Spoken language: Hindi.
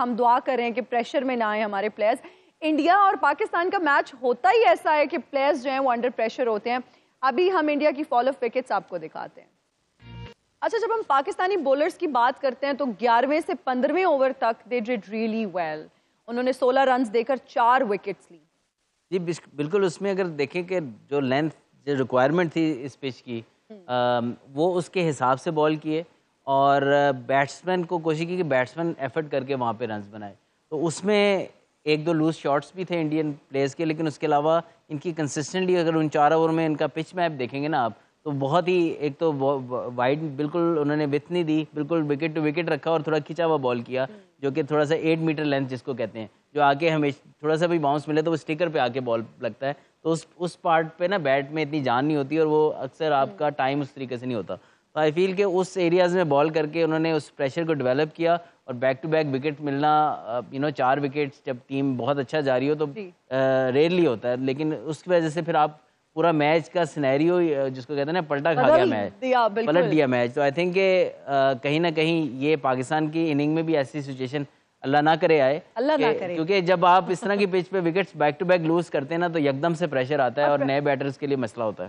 हम दुआ करें कि प्रेशर में ना आए हमारे प्लेयर्स इंडिया और पाकिस्तान का मैच होता ही ऐसा है कि प्लेयर्स जो हैं वो अंडर प्रेशर होते हैं अभी हम इंडिया की फॉल ऑफ विकेट्स आपको दिखाते हैं अच्छा जब हम पाकिस्तानी बॉलर्स की बात करते हैं तो ग्यारहवें से पंद्रहवें ओवर तक दे डिड रियली वेल उन्होंने सोलह रन देकर चार विकेट्स ली जी बिल्कुल उसमें अगर देखें कि जो लेंथ जो रिक्वायरमेंट थी इस पिच की आ, हम्म। वो उसके हिसाब से बॉल किए और बैट्समैन को कोशिश की कि बैट्समैन एफर्ट करके वहाँ पे रन बनाए तो उसमें एक दो लूज शॉट्स भी थे इंडियन प्लेयर्स के लेकिन उसके अलावा इनकी कंसिस्टेंटली अगर उन चार ओवर में इनका पिच मैप देखेंगे ना आप तो बहुत ही एक तो वाइड बिल्कुल उन्होंने विथ नहीं दी बिल्कुल विकेट टू विकेट रखा और थोड़ा खिंचा हुआ बॉल किया हम्म। जो कि थोड़ा सा एट मीटर लेंथ जिसको कहते हैं जो आके हमें थोड़ा सा भी बाउंस मिले तो वो स्टिकर पे आके बॉल लगता है तो उस उस पार्ट पे ना बैट में इतनी जान नहीं होती और वो अक्सर हम्म। आपका टाइम उस तरीके से नहीं होता तो आई फील के उस एरियाज़ में बॉल करके उन्होंने उस प्रेशर को डेवलप किया और बैक टू बैक विकेट मिलना यू uh, नो चार विकेट जब टीम बहुत अच्छा जा रही हो तो रेयरली uh, होता है लेकिन उसकी वजह से फिर आप पूरा मैच का सिनेरियो uh, जिसको कहते हैं ना पलटा खा गया मैच पलट दिया मैच तो आई थिंक कहीं ना कहीं ये पाकिस्तान की इनिंग में भी ऐसी सिचुएशन अल्लाह ना करे आए अल्लाह ना करे क्योंकि जब आप इस तरह की पिच पे wickets back to back lose करते हैं ना तो एकदम से प्रेशर आता है और नए बैटर्स के लिए मसला होता है